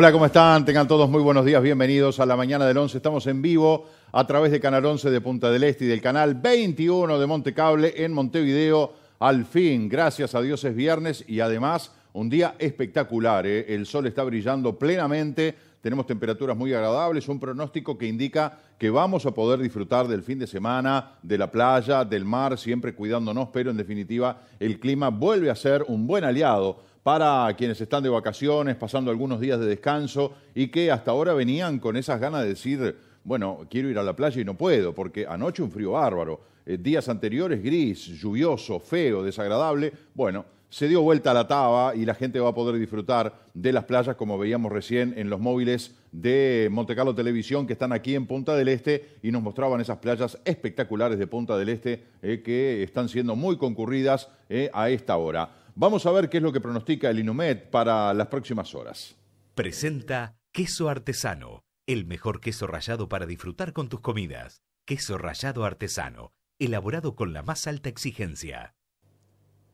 Hola, ¿cómo están? Tengan todos muy buenos días, bienvenidos a la mañana del 11. Estamos en vivo a través de Canal 11 de Punta del Este y del Canal 21 de Montecable en Montevideo. Al fin, gracias a Dios es viernes y además un día espectacular. ¿eh? El sol está brillando plenamente, tenemos temperaturas muy agradables, un pronóstico que indica que vamos a poder disfrutar del fin de semana, de la playa, del mar, siempre cuidándonos, pero en definitiva el clima vuelve a ser un buen aliado para quienes están de vacaciones, pasando algunos días de descanso y que hasta ahora venían con esas ganas de decir, bueno, quiero ir a la playa y no puedo, porque anoche un frío bárbaro, eh, días anteriores gris, lluvioso, feo, desagradable. Bueno, se dio vuelta la taba y la gente va a poder disfrutar de las playas como veíamos recién en los móviles de Carlo Televisión que están aquí en Punta del Este y nos mostraban esas playas espectaculares de Punta del Este eh, que están siendo muy concurridas eh, a esta hora. Vamos a ver qué es lo que pronostica el Inumet para las próximas horas. Presenta Queso Artesano, el mejor queso rallado para disfrutar con tus comidas. Queso rallado artesano, elaborado con la más alta exigencia.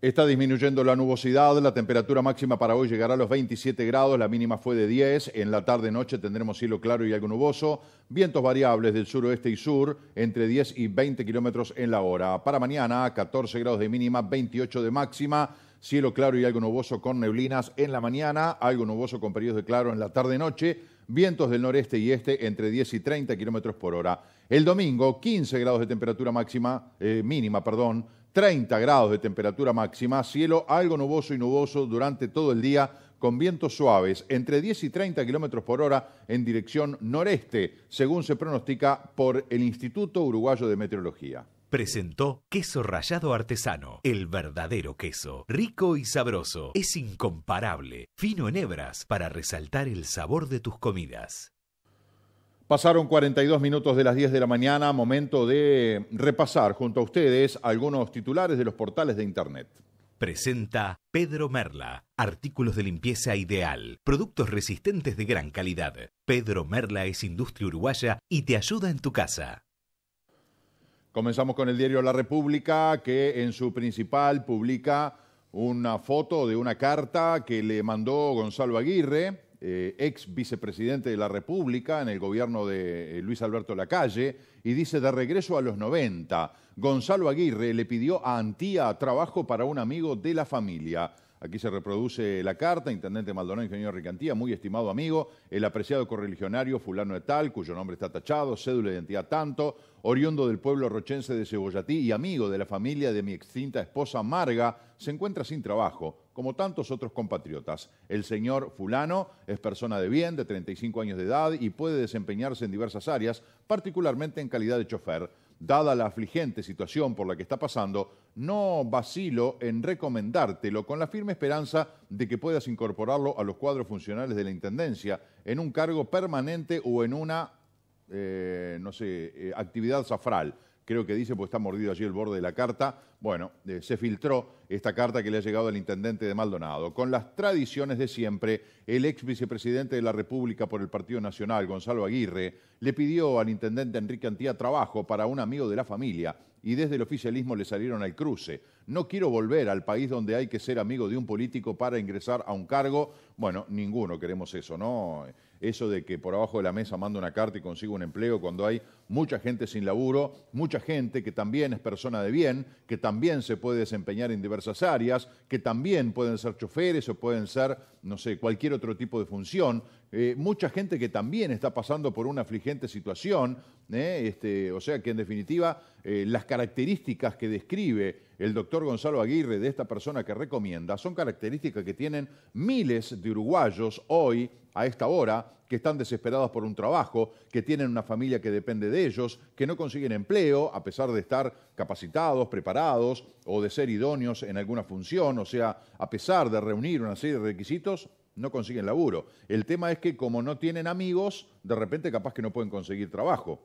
Está disminuyendo la nubosidad, la temperatura máxima para hoy llegará a los 27 grados, la mínima fue de 10, en la tarde-noche tendremos cielo claro y algo nuboso, vientos variables del suroeste y sur entre 10 y 20 kilómetros en la hora. Para mañana 14 grados de mínima, 28 de máxima, cielo claro y algo nuboso con neblinas en la mañana, algo nuboso con periodos de claro en la tarde-noche, vientos del noreste y este entre 10 y 30 kilómetros por hora. El domingo 15 grados de temperatura máxima, eh, mínima, perdón, 30 grados de temperatura máxima, cielo algo nuboso y nuboso durante todo el día con vientos suaves entre 10 y 30 kilómetros por hora en dirección noreste, según se pronostica por el Instituto Uruguayo de Meteorología. Presentó Queso Rallado Artesano, el verdadero queso, rico y sabroso, es incomparable, fino en hebras para resaltar el sabor de tus comidas. Pasaron 42 minutos de las 10 de la mañana, momento de repasar junto a ustedes algunos titulares de los portales de Internet. Presenta Pedro Merla, artículos de limpieza ideal, productos resistentes de gran calidad. Pedro Merla es industria uruguaya y te ayuda en tu casa. Comenzamos con el diario La República, que en su principal publica una foto de una carta que le mandó Gonzalo Aguirre eh, ex vicepresidente de la República en el gobierno de eh, Luis Alberto Lacalle, y dice, de regreso a los 90, Gonzalo Aguirre le pidió a Antía trabajo para un amigo de la familia. Aquí se reproduce la carta, Intendente Maldonado, Ingeniero Ricantía, muy estimado amigo, el apreciado correligionario fulano de tal, cuyo nombre está tachado, cédula de identidad tanto, oriundo del pueblo rochense de Cebollatí y amigo de la familia de mi extinta esposa Marga, se encuentra sin trabajo, como tantos otros compatriotas. El señor fulano es persona de bien, de 35 años de edad y puede desempeñarse en diversas áreas, particularmente en calidad de chofer dada la afligente situación por la que está pasando, no vacilo en recomendártelo con la firme esperanza de que puedas incorporarlo a los cuadros funcionales de la Intendencia en un cargo permanente o en una, eh, no sé, eh, actividad zafral creo que dice, porque está mordido allí el borde de la carta. Bueno, eh, se filtró esta carta que le ha llegado al intendente de Maldonado. Con las tradiciones de siempre, el ex vicepresidente de la República por el Partido Nacional, Gonzalo Aguirre, le pidió al intendente Enrique Antía trabajo para un amigo de la familia y desde el oficialismo le salieron al cruce. No quiero volver al país donde hay que ser amigo de un político para ingresar a un cargo. Bueno, ninguno queremos eso, ¿no? eso de que por abajo de la mesa mando una carta y consigo un empleo cuando hay mucha gente sin laburo, mucha gente que también es persona de bien, que también se puede desempeñar en diversas áreas, que también pueden ser choferes o pueden ser, no sé, cualquier otro tipo de función, eh, mucha gente que también está pasando por una afligente situación, ¿eh? este, o sea que en definitiva eh, las características que describe el doctor Gonzalo Aguirre de esta persona que recomienda son características que tienen miles de uruguayos hoy a esta hora, que están desesperados por un trabajo, que tienen una familia que depende de ellos, que no consiguen empleo a pesar de estar capacitados, preparados o de ser idóneos en alguna función, o sea, a pesar de reunir una serie de requisitos, no consiguen laburo. El tema es que como no tienen amigos, de repente capaz que no pueden conseguir trabajo.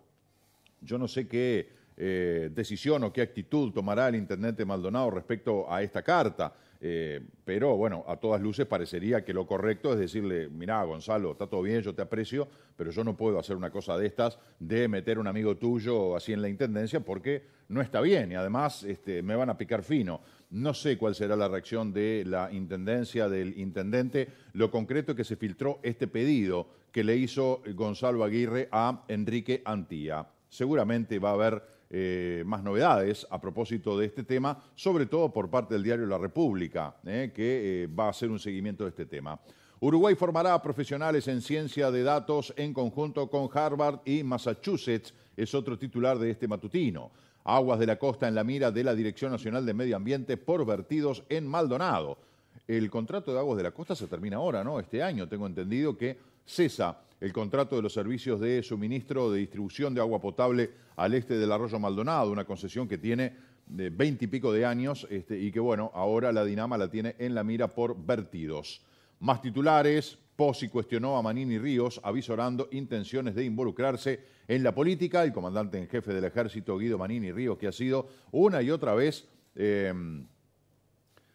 Yo no sé qué eh, decisión o qué actitud tomará el intendente Maldonado respecto a esta carta. Eh, pero bueno, a todas luces parecería que lo correcto es decirle, mirá Gonzalo, está todo bien, yo te aprecio, pero yo no puedo hacer una cosa de estas de meter un amigo tuyo así en la Intendencia porque no está bien y además este, me van a picar fino. No sé cuál será la reacción de la Intendencia, del Intendente. Lo concreto es que se filtró este pedido que le hizo Gonzalo Aguirre a Enrique Antía. Seguramente va a haber eh, más novedades a propósito de este tema, sobre todo por parte del diario La República, eh, que eh, va a hacer un seguimiento de este tema. Uruguay formará profesionales en ciencia de datos en conjunto con Harvard y Massachusetts, es otro titular de este matutino. Aguas de la costa en la mira de la Dirección Nacional de Medio Ambiente por vertidos en Maldonado. El contrato de aguas de la costa se termina ahora, ¿no? Este año, tengo entendido que cesa el contrato de los servicios de suministro de distribución de agua potable al este del arroyo Maldonado, una concesión que tiene de 20 y pico de años este, y que, bueno, ahora la Dinama la tiene en la mira por vertidos. Más titulares, Posi cuestionó a Manini Ríos, avisorando intenciones de involucrarse en la política. El comandante en jefe del ejército, Guido Manini Ríos, que ha sido una y otra vez... Em,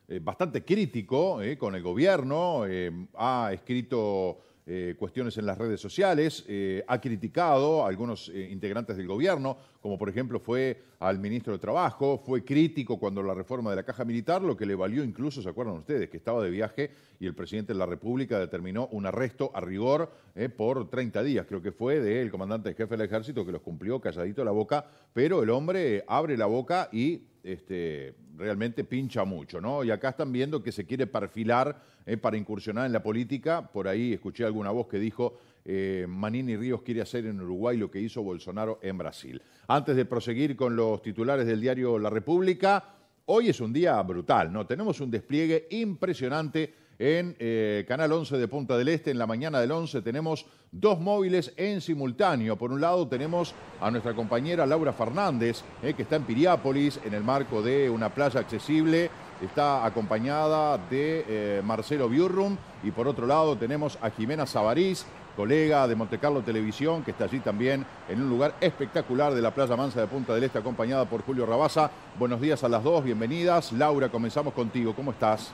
eh, bastante crítico eh, con el gobierno, em, ha escrito eh, cuestiones en las redes sociales, eh, ha criticado a algunos eh, integrantes del gobierno, como por ejemplo fue al ministro de Trabajo, fue crítico cuando la reforma de la caja militar, lo que le valió incluso, ¿se acuerdan ustedes?, que estaba de viaje y el presidente de la República determinó un arresto a rigor por 30 días, creo que fue, del comandante jefe del ejército que los cumplió calladito la boca, pero el hombre abre la boca y este, realmente pincha mucho, ¿no? Y acá están viendo que se quiere perfilar eh, para incursionar en la política. Por ahí escuché alguna voz que dijo eh, Manini Ríos quiere hacer en Uruguay lo que hizo Bolsonaro en Brasil. Antes de proseguir con los titulares del diario La República, hoy es un día brutal, ¿no? Tenemos un despliegue impresionante en eh, Canal 11 de Punta del Este. En la mañana del 11 tenemos dos móviles en simultáneo. Por un lado tenemos a nuestra compañera Laura Fernández, eh, que está en Piriápolis, en el marco de una playa accesible. Está acompañada de eh, Marcelo Biurrum y por otro lado tenemos a Jimena Sabarís, colega de Montecarlo Televisión, que está allí también en un lugar espectacular de la Playa Mansa de Punta del Este, acompañada por Julio Rabasa. Buenos días a las dos, bienvenidas. Laura, comenzamos contigo, ¿cómo estás?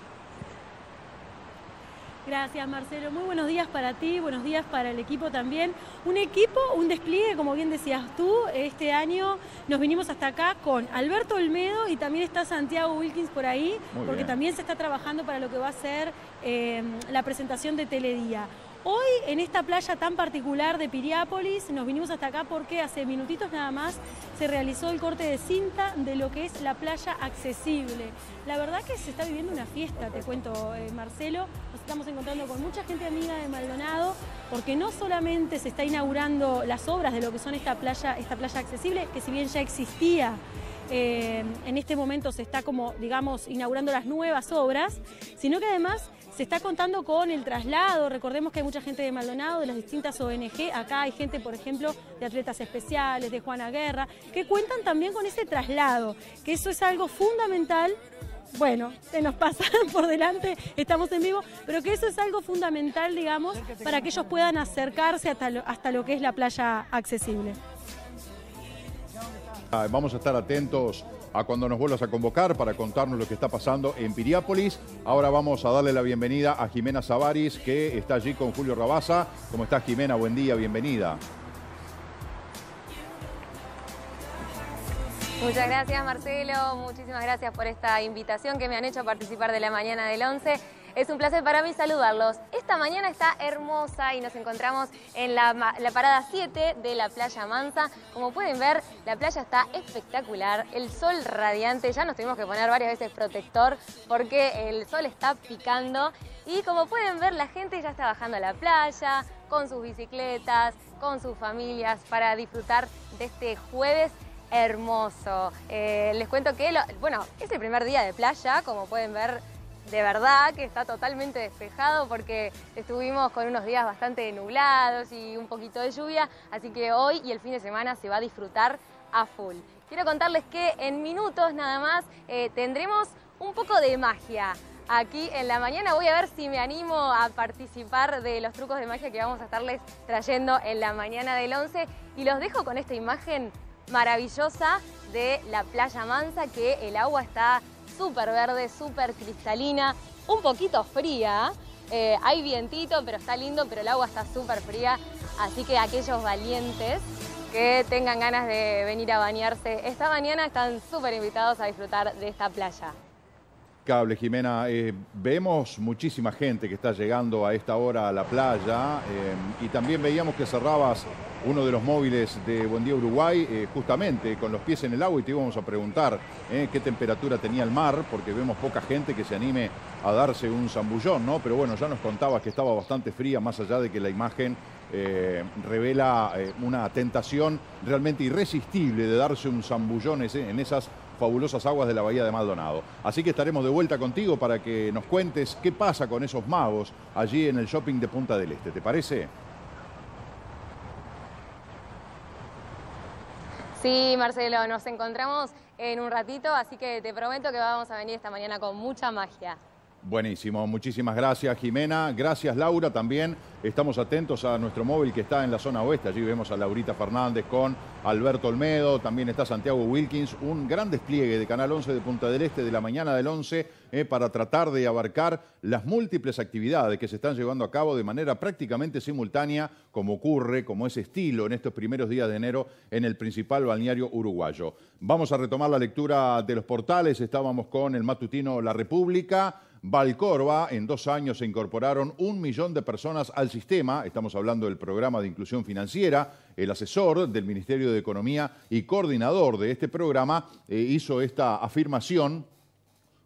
Gracias Marcelo, muy buenos días para ti, buenos días para el equipo también. Un equipo, un despliegue, como bien decías tú, este año nos vinimos hasta acá con Alberto Olmedo y también está Santiago Wilkins por ahí, porque también se está trabajando para lo que va a ser eh, la presentación de Teledía. Hoy en esta playa tan particular de Piriápolis nos vinimos hasta acá porque hace minutitos nada más se realizó el corte de cinta de lo que es la playa accesible. La verdad que se está viviendo una fiesta, te cuento eh, Marcelo, nos estamos encontrando con mucha gente amiga de Maldonado porque no solamente se está inaugurando las obras de lo que son esta playa, esta playa accesible, que si bien ya existía eh, en este momento se está como, digamos, inaugurando las nuevas obras, sino que además se está contando con el traslado, recordemos que hay mucha gente de Maldonado, de las distintas ONG, acá hay gente, por ejemplo, de atletas especiales, de Juana Guerra, que cuentan también con ese traslado, que eso es algo fundamental bueno, se nos pasan por delante, estamos en vivo, pero que eso es algo fundamental, digamos, para que ellos puedan acercarse hasta lo, hasta lo que es la playa accesible. Ah, vamos a estar atentos a cuando nos vuelvas a convocar para contarnos lo que está pasando en Piriápolis. Ahora vamos a darle la bienvenida a Jimena Savaris, que está allí con Julio Rabaza. ¿Cómo estás, Jimena? Buen día, bienvenida. Muchas gracias Marcelo, muchísimas gracias por esta invitación que me han hecho a participar de la mañana del 11. Es un placer para mí saludarlos. Esta mañana está hermosa y nos encontramos en la, parada 7 de la playa Mansa. Como pueden ver, la playa está espectacular, el sol radiante, ya nos tuvimos que poner varias veces protector porque el sol está picando. Y como pueden ver, la gente ya está bajando a la playa, con sus bicicletas, con sus familias, para disfrutar de este jueves hermoso. Eh, les cuento que, bueno, es el primer día de playa, como pueden ver, de verdad que está totalmente despejado porque estuvimos con unos días bastante nublados y un poquito de lluvia, así que hoy y el fin de semana se va a disfrutar a full. Quiero contarles que en minutos nada más eh, tendremos un poco de magia. Aquí en la mañana voy a ver si me animo a participar de los trucos de magia que vamos a estarles trayendo en la mañana del 11 y los dejo con esta imagen maravillosa de la playa Mansa que el agua está súper verde, súper cristalina, un poquito fría. Eh, hay vientito, pero está lindo, pero el agua está súper fría. Así que aquellos valientes que tengan ganas de venir a bañarse esta mañana están súper invitados a disfrutar de esta playa. Jimena. Eh, vemos muchísima gente que está llegando a esta hora a la playa eh, y también veíamos que cerrabas uno de los móviles de Buen Día Uruguay eh, justamente con los pies en el agua y te íbamos a preguntar qué temperatura tenía el mar porque vemos poca gente que se anime a darse un zambullón, ¿no? Pero bueno, ya nos contabas que estaba bastante fría más allá de que la imagen revela una tentación realmente irresistible de darse un zambullón en esas fabulosas aguas de la Bahía de Maldonado. Así que estaremos de vuelta contigo para que nos cuentes qué pasa con esos magos allí en el shopping de Punta del Este. ¿Te parece? Sí, Marcelo, nos encontramos en un ratito, así que te prometo que vamos a venir esta mañana con mucha magia. Buenísimo, muchísimas gracias Jimena, gracias Laura también. Estamos atentos a nuestro móvil que está en la zona oeste. Allí vemos a Laurita Fernández con Alberto Olmedo, también está Santiago Wilkins. Un gran despliegue de Canal 11 de Punta del Este de la mañana del 11 eh, para tratar de abarcar las múltiples actividades que se están llevando a cabo de manera prácticamente simultánea, como ocurre, como es estilo en estos primeros días de enero en el principal balneario uruguayo. Vamos a retomar la lectura de los portales. Estábamos con el matutino La República. Valcorva, en dos años se incorporaron un millón de personas al sistema, estamos hablando del programa de inclusión financiera, el asesor del Ministerio de Economía y coordinador de este programa eh, hizo esta afirmación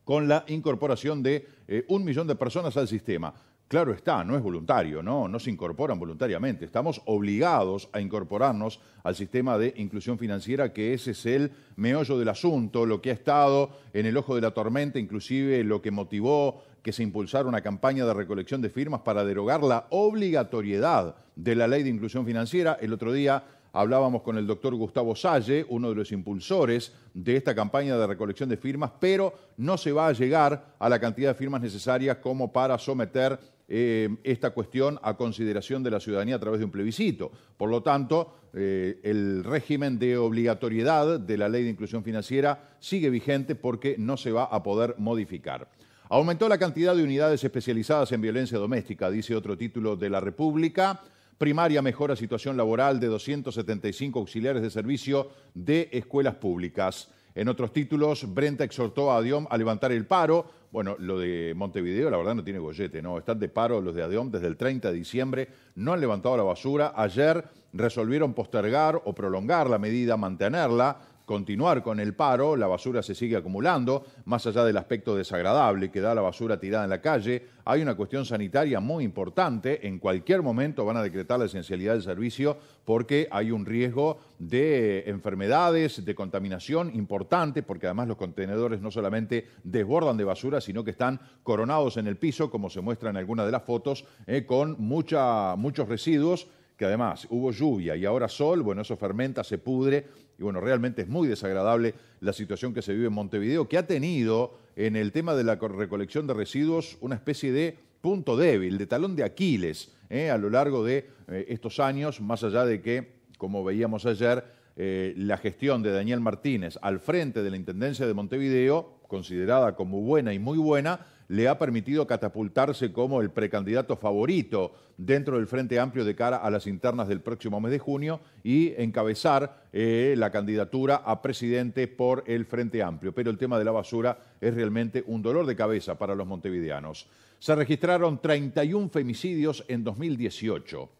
con la incorporación de eh, un millón de personas al sistema. Claro está, no es voluntario, no, no se incorporan voluntariamente. Estamos obligados a incorporarnos al sistema de inclusión financiera, que ese es el meollo del asunto, lo que ha estado en el ojo de la tormenta, inclusive lo que motivó que se impulsara una campaña de recolección de firmas para derogar la obligatoriedad de la ley de inclusión financiera. El otro día hablábamos con el doctor Gustavo Salle, uno de los impulsores de esta campaña de recolección de firmas, pero no se va a llegar a la cantidad de firmas necesarias como para someter eh, esta cuestión a consideración de la ciudadanía a través de un plebiscito. Por lo tanto, eh, el régimen de obligatoriedad de la ley de inclusión financiera sigue vigente porque no se va a poder modificar. Aumentó la cantidad de unidades especializadas en violencia doméstica, dice otro título de la República. Primaria mejora situación laboral de 275 auxiliares de servicio de escuelas públicas. En otros títulos, Brenta exhortó a Diom a levantar el paro bueno, lo de Montevideo, la verdad, no tiene gollete, ¿no? Están de paro los de ADEOM desde el 30 de diciembre, no han levantado la basura. Ayer resolvieron postergar o prolongar la medida, mantenerla continuar con el paro, la basura se sigue acumulando, más allá del aspecto desagradable que da la basura tirada en la calle, hay una cuestión sanitaria muy importante, en cualquier momento van a decretar la esencialidad del servicio porque hay un riesgo de enfermedades, de contaminación importante, porque además los contenedores no solamente desbordan de basura, sino que están coronados en el piso, como se muestra en alguna de las fotos, eh, con mucha, muchos residuos que además hubo lluvia y ahora sol, bueno, eso fermenta, se pudre, y bueno, realmente es muy desagradable la situación que se vive en Montevideo, que ha tenido en el tema de la recolección de residuos una especie de punto débil, de talón de Aquiles, ¿eh? a lo largo de eh, estos años, más allá de que, como veíamos ayer, eh, la gestión de Daniel Martínez al frente de la Intendencia de Montevideo, considerada como buena y muy buena, le ha permitido catapultarse como el precandidato favorito dentro del Frente Amplio de cara a las internas del próximo mes de junio y encabezar eh, la candidatura a presidente por el Frente Amplio. Pero el tema de la basura es realmente un dolor de cabeza para los montevideanos. Se registraron 31 femicidios en 2018.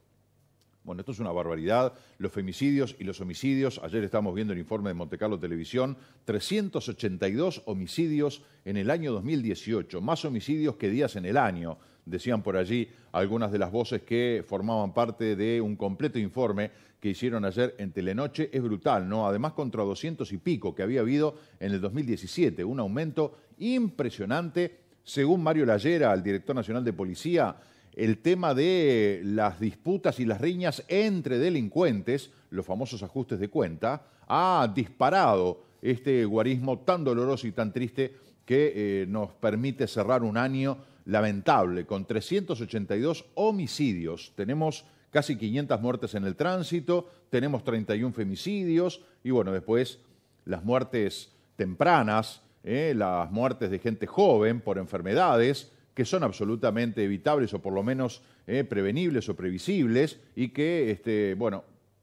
Bueno, esto es una barbaridad. Los femicidios y los homicidios, ayer estábamos viendo el informe de Montecarlo Televisión, 382 homicidios en el año 2018, más homicidios que días en el año, decían por allí algunas de las voces que formaban parte de un completo informe que hicieron ayer en Telenoche. Es brutal, ¿no? Además contra 200 y pico que había habido en el 2017, un aumento impresionante según Mario Lallera, el director nacional de policía, el tema de las disputas y las riñas entre delincuentes, los famosos ajustes de cuenta, ha disparado este guarismo tan doloroso y tan triste que eh, nos permite cerrar un año lamentable con 382 homicidios. Tenemos casi 500 muertes en el tránsito, tenemos 31 femicidios y bueno, después las muertes tempranas, ¿eh? las muertes de gente joven por enfermedades que son absolutamente evitables o por lo menos ¿eh? prevenibles o previsibles y que, este, bueno,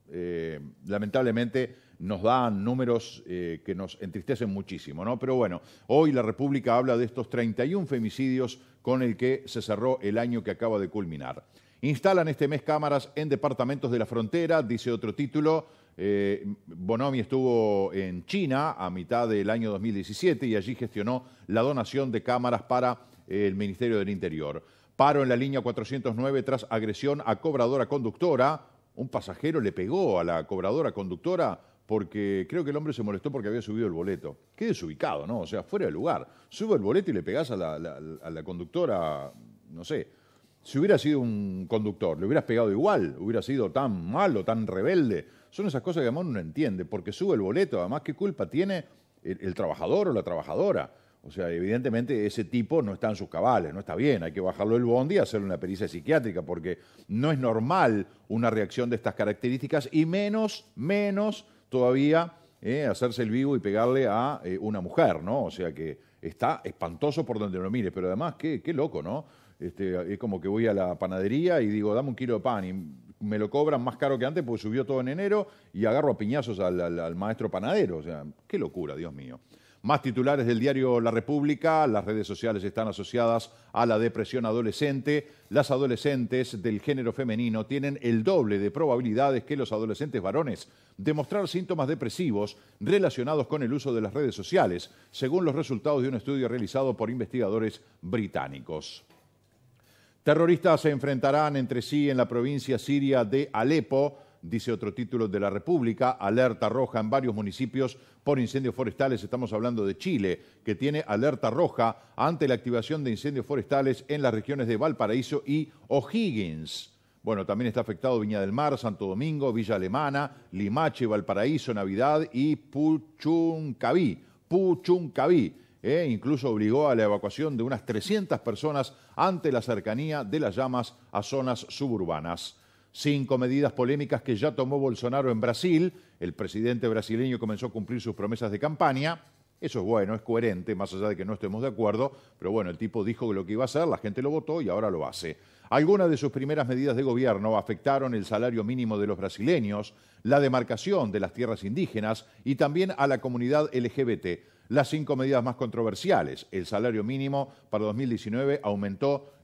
eh, lamentablemente nos dan números que nos entristecen muchísimo, ¿no? Pero bueno, hoy la República habla de estos 31 femicidios con el que se cerró el año que acaba de culminar. Instalan este mes cámaras en departamentos de la frontera, dice otro título, eh, Bonomi estuvo en China a mitad del año 2017 y allí gestionó la donación de cámaras para eh, el Ministerio del Interior. Paro en la línea 409 tras agresión a cobradora conductora. Un pasajero le pegó a la cobradora conductora porque creo que el hombre se molestó porque había subido el boleto. Qué desubicado, ¿no? O sea, fuera de lugar. Subo el boleto y le pegás a a la conductora, no sé. Si hubiera sido un conductor, le hubieras pegado igual, hubiera sido tan malo, tan rebelde son esas cosas que además uno no entiende, porque sube el boleto, además qué culpa tiene el, trabajador o la trabajadora. O sea, evidentemente ese tipo no está en sus cabales, no está bien, hay que bajarlo del bondi y hacerle una pericia psiquiátrica, porque no es normal una reacción de estas características y menos, menos todavía eh, hacerse el vivo y pegarle a eh, una mujer, ¿no? O sea que está espantoso por donde lo mire. pero además, qué, qué loco, ¿no? Este, es como que voy a la panadería y digo, dame un kilo de pan y me lo cobran más caro que antes porque subió todo en enero y agarro a piñazos al, maestro panadero. O sea, qué locura, Dios mío. Más titulares del diario La República, las redes sociales están asociadas a la depresión adolescente. Las adolescentes del género femenino tienen el doble de probabilidades que los adolescentes varones de mostrar síntomas depresivos relacionados con el uso de las redes sociales, según los resultados de un estudio realizado por investigadores británicos. Terroristas se enfrentarán entre sí en la provincia siria de Alepo, dice otro título de la República, alerta roja en varios municipios por incendios forestales. Estamos hablando de Chile, que tiene alerta roja ante la activación de incendios forestales en las regiones de Valparaíso y O'Higgins. Bueno, también está afectado Viña del Mar, Santo Domingo, Villa Alemana, Limache, Valparaíso, Navidad y Puchuncaví. Puchuncaví e incluso obligó a la evacuación de unas 300 personas ante la cercanía de las llamas a zonas suburbanas. Cinco medidas polémicas que ya tomó Bolsonaro en Brasil. El presidente brasileño comenzó a cumplir sus promesas de campaña. Eso es bueno, es coherente, más allá de que no estemos de acuerdo, pero bueno, el tipo dijo que lo que iba a hacer, la gente lo votó y ahora lo hace. Algunas de sus primeras medidas de gobierno afectaron el salario mínimo de los brasileños, la demarcación de las tierras indígenas y también a la comunidad LGBT las cinco medidas más controversiales. El salario mínimo para 2019 aumentó 11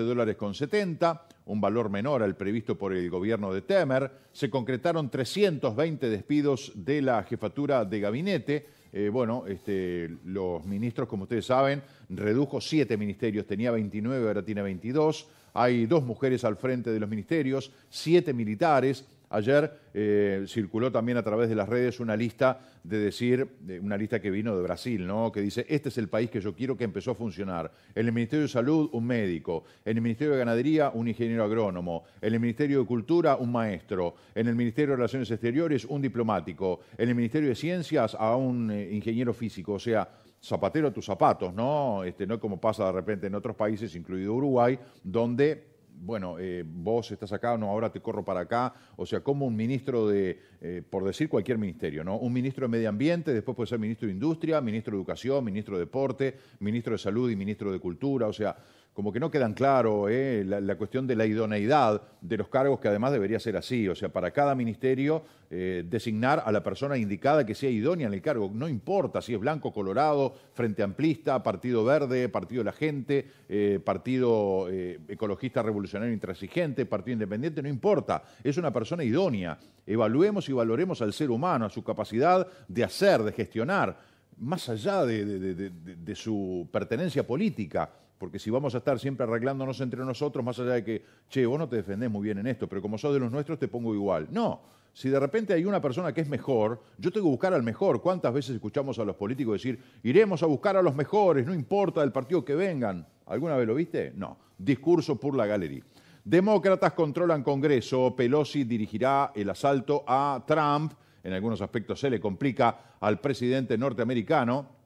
eh, dólares con 70, un valor menor al previsto por el gobierno de Temer. Se concretaron 320 despidos de la jefatura de gabinete. Eh, bueno, este, los ministros, como ustedes saben, redujo siete ministerios, tenía 29, ahora tiene 22. Hay dos mujeres al frente de los ministerios, siete militares, Ayer eh, circuló también a través de las redes una lista de decir, una lista que vino de Brasil, ¿no? Que dice, este es el país que yo quiero que empezó a funcionar. En el Ministerio de Salud, un médico. En el Ministerio de Ganadería, un ingeniero agrónomo. En el Ministerio de Cultura, un maestro. En el Ministerio de Relaciones Exteriores, un diplomático. En el Ministerio de Ciencias, a un eh, ingeniero físico. O sea, zapatero a tus zapatos, ¿no? Este, no como pasa de repente en otros países, incluido Uruguay, donde bueno, eh, vos estás acá, no, ahora te corro para acá. O sea, como un ministro de, eh, por decir cualquier ministerio, ¿no? Un ministro de Medio Ambiente, después puede ser ministro de Industria, ministro de Educación, ministro de Deporte, ministro de Salud y ministro de Cultura. O sea, como que no quedan claro eh, la, cuestión de la idoneidad de los cargos, que además debería ser así, o sea, para cada ministerio eh, designar a la persona indicada que sea idónea en el cargo, no importa si es blanco, colorado, frente amplista, partido verde, partido de la gente, eh, partido ecologista revolucionario intransigente, partido independiente, no importa, es una persona idónea. Evaluemos y valoremos al ser humano, a su capacidad de hacer, de gestionar, más allá de su pertenencia política. Porque si vamos a estar siempre arreglándonos entre nosotros, más allá de que, che, vos no te defendés muy bien en esto, pero como sos de los nuestros te pongo igual. No, si de repente hay una persona que es mejor, yo tengo que buscar al mejor. ¿Cuántas veces escuchamos a los políticos decir, iremos a buscar a los mejores, no importa del partido que vengan? ¿Alguna vez lo viste? No. Discurso por la galería. Demócratas controlan Congreso, Pelosi dirigirá el asalto a Trump, en algunos aspectos se le complica al presidente norteamericano,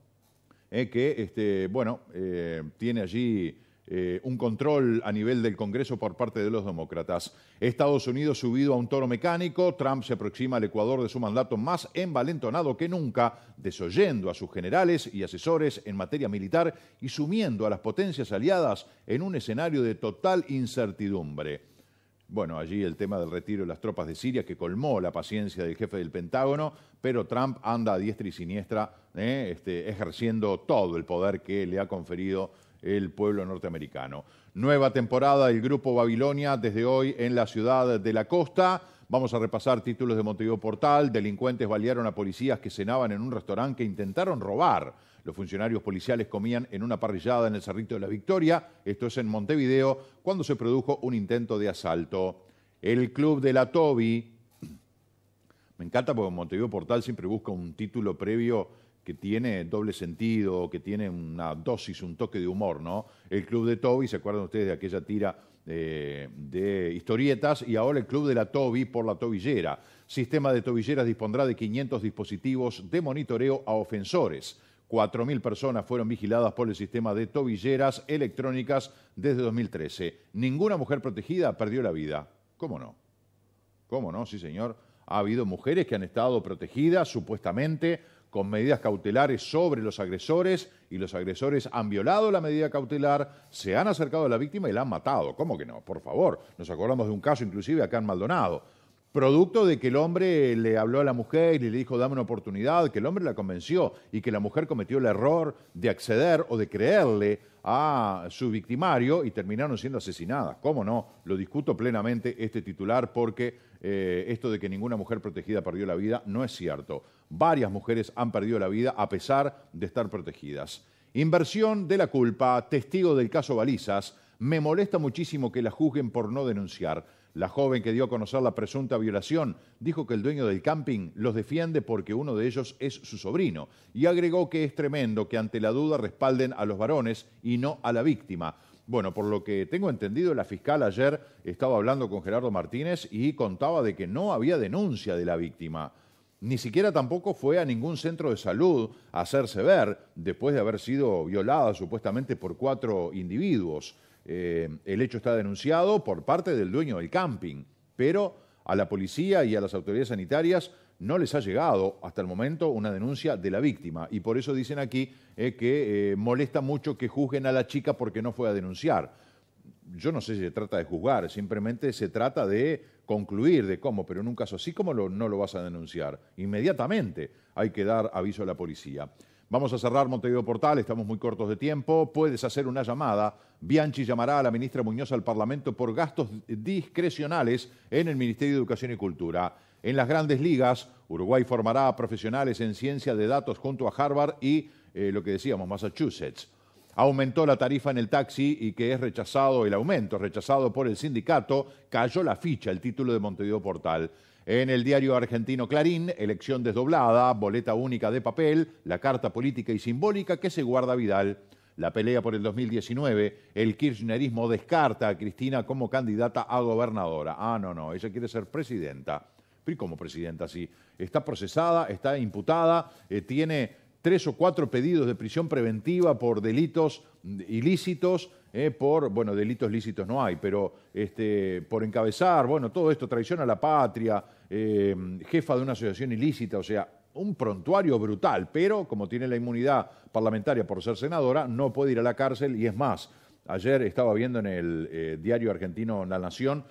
eh, que este, bueno, eh, tiene allí eh, un control a nivel del Congreso por parte de los demócratas. Estados Unidos subido a un toro mecánico, Trump se aproxima al Ecuador de su mandato más envalentonado que nunca, desoyendo a sus generales y asesores en materia militar y sumiendo a las potencias aliadas en un escenario de total incertidumbre. Bueno, allí el tema del retiro de las tropas de Siria que colmó la paciencia del jefe del Pentágono, pero Trump anda a diestra y siniestra ¿eh? Este, ejerciendo todo el poder que le ha conferido el pueblo norteamericano. Nueva temporada del Grupo Babilonia desde hoy en la ciudad de la costa. Vamos a repasar títulos de Montevideo Portal. Delincuentes balearon a policías que cenaban en un restaurante que intentaron robar. Los funcionarios policiales comían en una parrillada en el Cerrito de la Victoria, esto es en Montevideo, cuando se produjo un intento de asalto. El Club de la Tobi, me encanta porque Montevideo Portal siempre busca un título previo que tiene doble sentido, que tiene una dosis, un toque de humor, ¿no? El Club de Toby, ¿se acuerdan ustedes de aquella tira eh, de historietas? Y ahora el Club de la Toby por la tobillera. Sistema de tobilleras dispondrá de 500 dispositivos de monitoreo a ofensores. 4.000 personas fueron vigiladas por el sistema de tobilleras electrónicas desde 2013. Ninguna mujer protegida perdió la vida. ¿Cómo no? ¿Cómo no? Sí, señor. Ha habido mujeres que han estado protegidas, supuestamente, con medidas cautelares sobre los agresores y los agresores han violado la medida cautelar, se han acercado a la víctima y la han matado. ¿Cómo que no? Por favor, nos acordamos de un caso inclusive acá en Maldonado producto de que el hombre le habló a la mujer y le dijo, dame una oportunidad, que el hombre la convenció y que la mujer cometió el error de acceder o de creerle a su victimario y terminaron siendo asesinadas. ¿Cómo no? Lo discuto plenamente este titular porque eh, esto de que ninguna mujer protegida perdió la vida no es cierto. Varias mujeres han perdido la vida a pesar de estar protegidas. Inversión de la culpa, testigo del caso Balizas, me molesta muchísimo que la juzguen por no denunciar. La joven que dio a conocer la presunta violación dijo que el dueño del camping los defiende porque uno de ellos es su sobrino y agregó que es tremendo que ante la duda respalden a los varones y no a la víctima. Bueno, por lo que tengo entendido, la fiscal ayer estaba hablando con Gerardo Martínez y contaba de que no había denuncia de la víctima. Ni siquiera tampoco fue a ningún centro de salud a hacerse ver después de haber sido violada supuestamente por cuatro individuos. Eh, el hecho está denunciado por parte del dueño del camping, pero a la policía y a las autoridades sanitarias no les ha llegado hasta el momento una denuncia de la víctima. Y por eso dicen aquí eh, que eh, molesta mucho que juzguen a la chica porque no fue a denunciar. Yo no sé si se trata de juzgar, simplemente se trata de concluir de cómo, pero en un caso así, como no lo vas a denunciar? Inmediatamente hay que dar aviso a la policía. Vamos a cerrar Montevideo Portal, estamos muy cortos de tiempo. Puedes hacer una llamada. Bianchi llamará a la ministra Muñoz al Parlamento por gastos discrecionales en el Ministerio de Educación y Cultura. En las grandes ligas, Uruguay formará profesionales en ciencia de datos junto a Harvard y, eh, lo que decíamos, Massachusetts aumentó la tarifa en el taxi y que es rechazado el aumento, rechazado por el sindicato, cayó la ficha, el título de Montevideo Portal. En el diario argentino Clarín, elección desdoblada, boleta única de papel, la carta política y simbólica que se guarda Vidal. La pelea por el 2019, el kirchnerismo descarta a Cristina como candidata a gobernadora. Ah, no, no, ella quiere ser presidenta. Pero ¿y cómo presidenta? Sí, está procesada, está imputada, eh, tiene tres o cuatro pedidos de prisión preventiva por delitos ilícitos, eh, por, bueno, delitos lícitos no hay, pero este, por encabezar, bueno, todo esto, traición a la patria, eh, jefa de una asociación ilícita, o sea, un prontuario brutal, pero como tiene la inmunidad parlamentaria por ser senadora, no puede ir a la cárcel y es más, ayer estaba viendo en el eh, diario argentino La Nación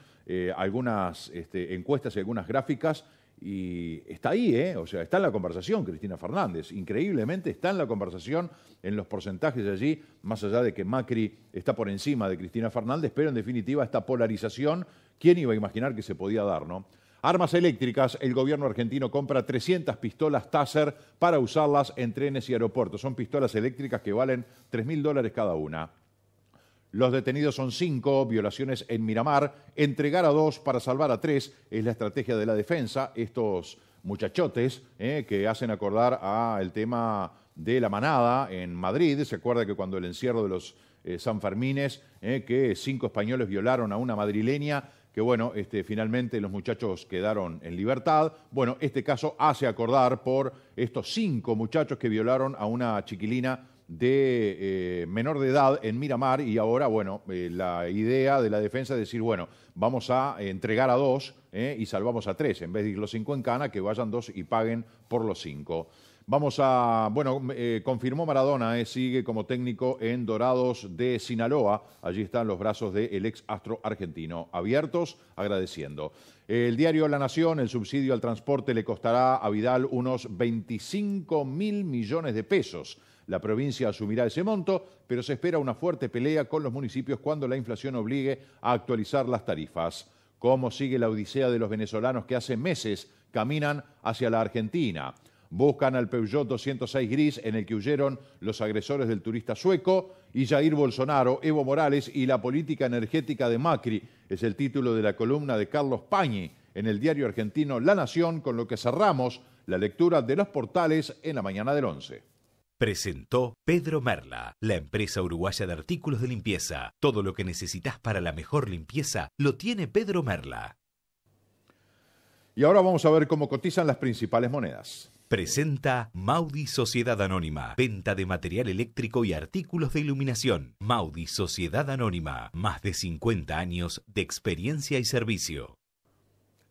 algunas este, encuestas y algunas gráficas y está ahí, ¿eh? O sea, está en la conversación Cristina Fernández. Increíblemente está en la conversación en los porcentajes allí, más allá de que Macri está por encima de Cristina Fernández, pero en definitiva esta polarización, ¿quién iba a imaginar que se podía dar, no? Armas eléctricas, el gobierno argentino compra 300 pistolas Taser para usarlas en trenes y aeropuertos. Son pistolas eléctricas que valen 3.000 dólares cada una. Los detenidos son cinco, violaciones en Miramar, entregar a dos para salvar a tres es la estrategia de la defensa. Estos muchachotes eh, que hacen acordar al tema de la manada en Madrid. Se acuerda que cuando el encierro de los eh, San Fermines, eh, que cinco españoles violaron a una madrileña, que bueno, este, finalmente los muchachos quedaron en libertad. Bueno, este caso hace acordar por estos cinco muchachos que violaron a una chiquilina de eh, menor de edad en Miramar y ahora, bueno, eh, la idea de la defensa es decir, bueno, vamos a entregar a dos eh, y salvamos a tres, en vez de ir los cinco en cana, que vayan dos y paguen por los cinco. Vamos a, bueno, confirmó Maradona, sigue como técnico en Dorados de Sinaloa, allí están los brazos del ex astro argentino, abiertos, agradeciendo. El diario La Nación, el subsidio al transporte le costará a Vidal unos 25 mil millones de pesos. La provincia asumirá ese monto, pero se espera una fuerte pelea con los municipios cuando la inflación obligue a actualizar las tarifas. ¿Cómo sigue la odisea de los venezolanos que hace meses caminan hacia la Argentina? Buscan al Peugeot 206 gris en el que huyeron los agresores del turista sueco y Jair Bolsonaro, Evo Morales y la política energética de Macri. Es el título de la columna de Carlos Pañi en el diario argentino La Nación, con lo que cerramos la lectura de los portales en la mañana del 11. Presentó Pedro Merla, la empresa uruguaya de artículos de limpieza. Todo lo que necesitas para la mejor limpieza lo tiene Pedro Merla. Y ahora vamos a ver cómo cotizan las principales monedas. Presenta Maudi Sociedad Anónima, venta de material eléctrico y artículos de iluminación. Maudi Sociedad Anónima, más de 50 años de experiencia y servicio.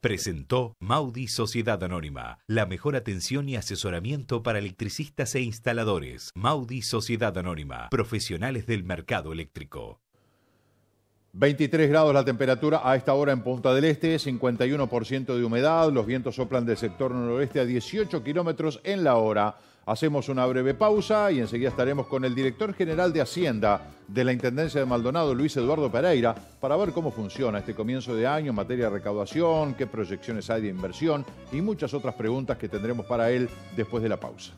Presentó Maudi Sociedad Anónima, la mejor atención y asesoramiento para electricistas e instaladores. Maudi Sociedad Anónima, profesionales del mercado eléctrico. 23 grados la temperatura a esta hora en Punta del Este, 51% de humedad, los vientos soplan del sector noroeste a 18 kilómetros en la hora. Hacemos una breve pausa y enseguida estaremos con el director general de Hacienda de la Intendencia de Maldonado, Luis Eduardo Pereira, para ver cómo funciona este comienzo de año en materia de recaudación, qué proyecciones hay de inversión y muchas otras preguntas que tendremos para él después de la pausa.